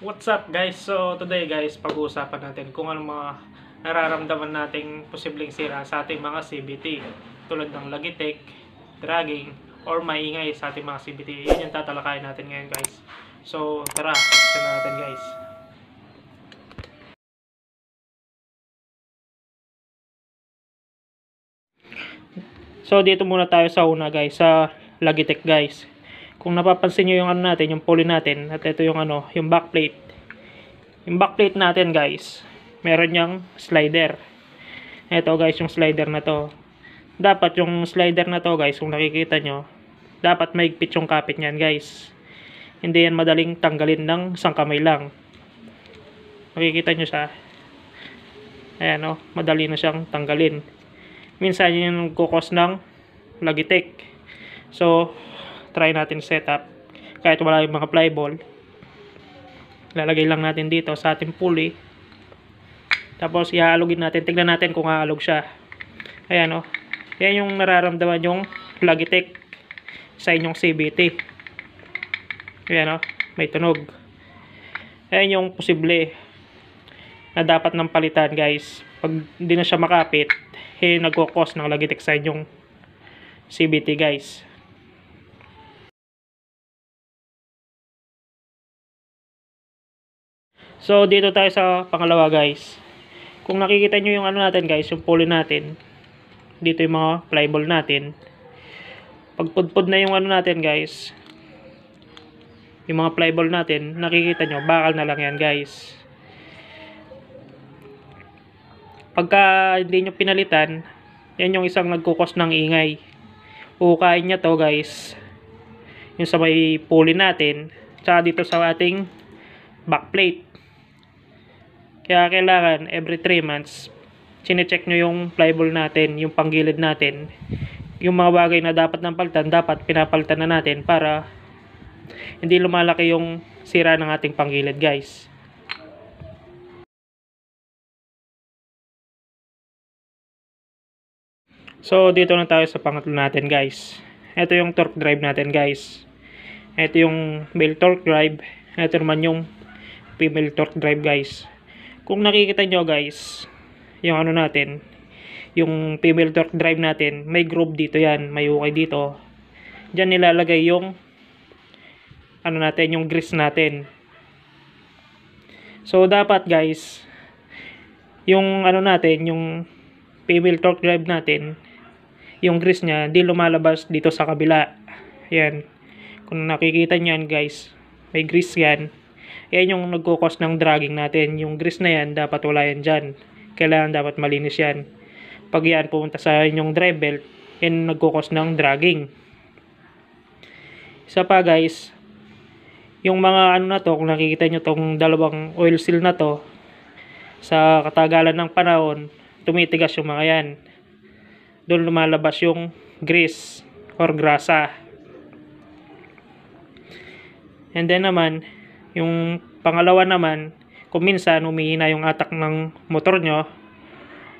What's up guys? So today guys, pag-uusapan natin kung ano mga nararamdaman nating posibleng sira sa ating mga CBT tulad ng lagitik, dragging, or maingay sa ating mga CBT. Yan yung tatalakayin natin ngayon guys. So tara, pagkasin natin guys. So dito muna tayo sa una guys, sa lagitik guys kung napapansin nyo yung ano natin, yung pulley natin, at ito yung ano, yung backplate. Yung backplate natin guys, meron niyang slider. Ito guys, yung slider na to. Dapat yung slider na to guys, kung nakikita nyo, dapat maigpit yung kapit niyan guys. Hindi yan madaling tanggalin ng isang kamay lang. Makikita nyo sa Ayan oh, madali na siyang tanggalin. Minsan yun yung kukos ng lagitik. So, try natin setup kahit wala yung mga flyball lalagay lang natin dito sa ating pulley tapos ihalogin natin tignan natin kung haalog siya ayan o oh. yan yung nararamdaman yung Logitech sa inyong CBT ayan o oh. may tunog ayan yung posible na dapat ng palitan guys pag hindi na siya makapit eh nagkukos ng Logitech sa inyong CBT guys So, dito tayo sa pangalawa guys. Kung nakikita nyo yung ano natin guys, yung pulley natin. Dito yung mga flyball natin. Pagpudpud na yung ano natin guys. Yung mga flyball natin, nakikita nyo, bakal na lang yan guys. Pagka hindi nyo pinalitan, yan yung isang nagkukos ng ingay. Ukain niya to guys. Yung sa may pulley natin. Tsaka dito sa ating backplate. Kaya kailangan every 3 months, chine-check nyo yung flyball natin, yung panggilid natin. Yung mga bagay na dapat nang paltan, dapat pinapaltan na natin para hindi lumalaki yung sira ng ating panggilid guys. So, dito na tayo sa pangatlo natin, guys. Ito yung torque drive natin, guys. Ito yung male torque drive. Ito naman yung female torque drive, guys. Kung nakikita nyo guys, yung ano natin, yung female torque drive natin, may groove dito yan, may ukay dito. Diyan nilalagay yung ano natin, yung grease natin. So, dapat guys, yung ano natin, yung female torque drive natin, yung grease niya, di lumalabas dito sa kabila. Yan. Kung nakikita niyan guys, may grease yan yan yung nagkukos ng dragging natin. Yung grease na yan, dapat wala yan dyan. Kailangan dapat malinis yan. Pag yan pumunta sa inyong drive belt, yan nagkukos ng dragging. Isa pa guys, yung mga ano na to, kung nakikita nyo tong dalawang oil seal na to, sa katagalan ng panahon, tumitigas yung mga yan. Doon lumalabas yung grease or grasa. And then naman, yung pangalawa naman, kung minsan humihina yung atak ng motor nyo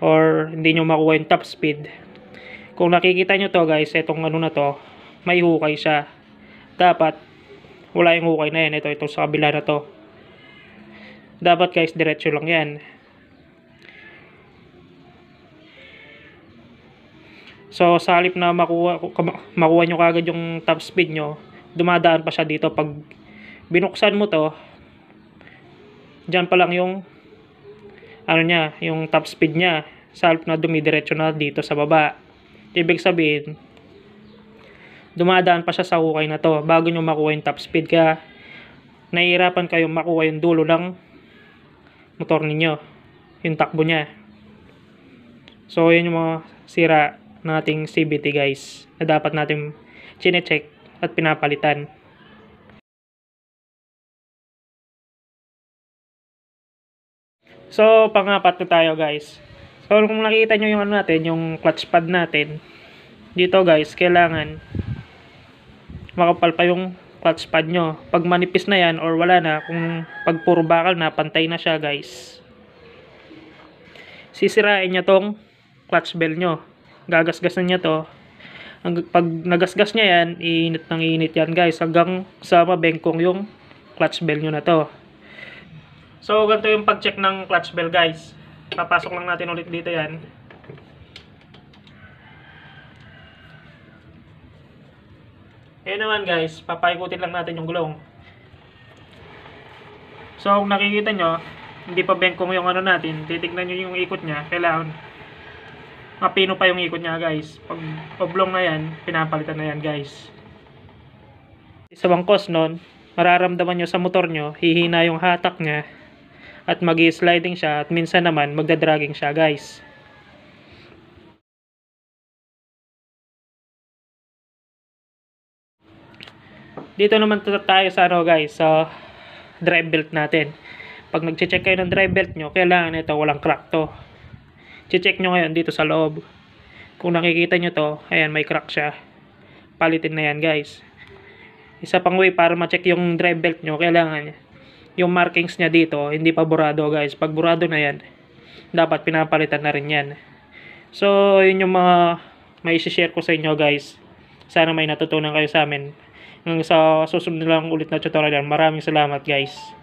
or hindi nyo makuha yung top speed. Kung nakikita nyo to guys, itong ano na to, may hukay siya. Dapat, wala yung hukay na yan. Ito, ito sa kabila na to. Dapat guys, diretso lang yan. So, sa halip na makuha, makuha nyo kagad yung top speed nyo, dumadaan pa siya dito pag binuksan mo to diyan pa lang yung ano niya, yung top speed niya sa half na dumidiretso na dito sa baba. Ibig sabihin, dumadaan pa siya sa hukay na to bago nyo makuha yung top speed kaya nahihirapan kayo makuha yung dulo ng motor ninyo yung takbo niya so yun yung mga sira nating CBT guys na dapat natin chine at pinapalitan So, pangapat na tayo guys. So, kung nakita nyo yung ano natin, yung clutch pad natin, dito guys, kailangan makapal pa yung clutch pad nyo. Pag manipis na yan or wala na, kung pag puro bakal na, pantay na siya guys. Sisirain nyo tong clutch bell nyo. Gagasgasan nyo to. Pag nagasgas nyo yan, init ng init yan guys. Hanggang sa mabengkong yung clutch bell nyo na to. So, ganito yung pag-check ng clutch bell, guys. Papasok lang natin ulit dito yan. Ayan naman, guys. Papaikutin lang natin yung gulong. So, kung nakikita nyo, hindi pa bengkong yung ano natin. Titignan nyo yung ikot niya. Kailangan mapino pa yung ikot niya, guys. Pag oblong na yan, pinapalitan na yan, guys. Sa bangkos nun, mararamdaman nyo sa motor nyo, hihina yung hatak niya at mag sliding siya at minsan naman magda-dragging siya guys. Dito naman tayo sa ano guys, sa so, drive belt natin. Pag nagche-check kayo ng drive belt nyo, kailangan ito walang crack to. Che-check nyo ngayon dito sa loob. Kung nakikita nyo to, ayan may crack siya. Palitin na yan guys. Isa pang way para ma-check yung drive belt nyo, kailangan yung markings niya dito, hindi pa burado guys. Pag burado na yan, dapat pinapalitan na rin yan. So, yun yung mga may share ko sa inyo guys. Sana may natutunan kayo sa amin. Hanggang sa susunod lang ulit na tutorial. Maraming salamat guys.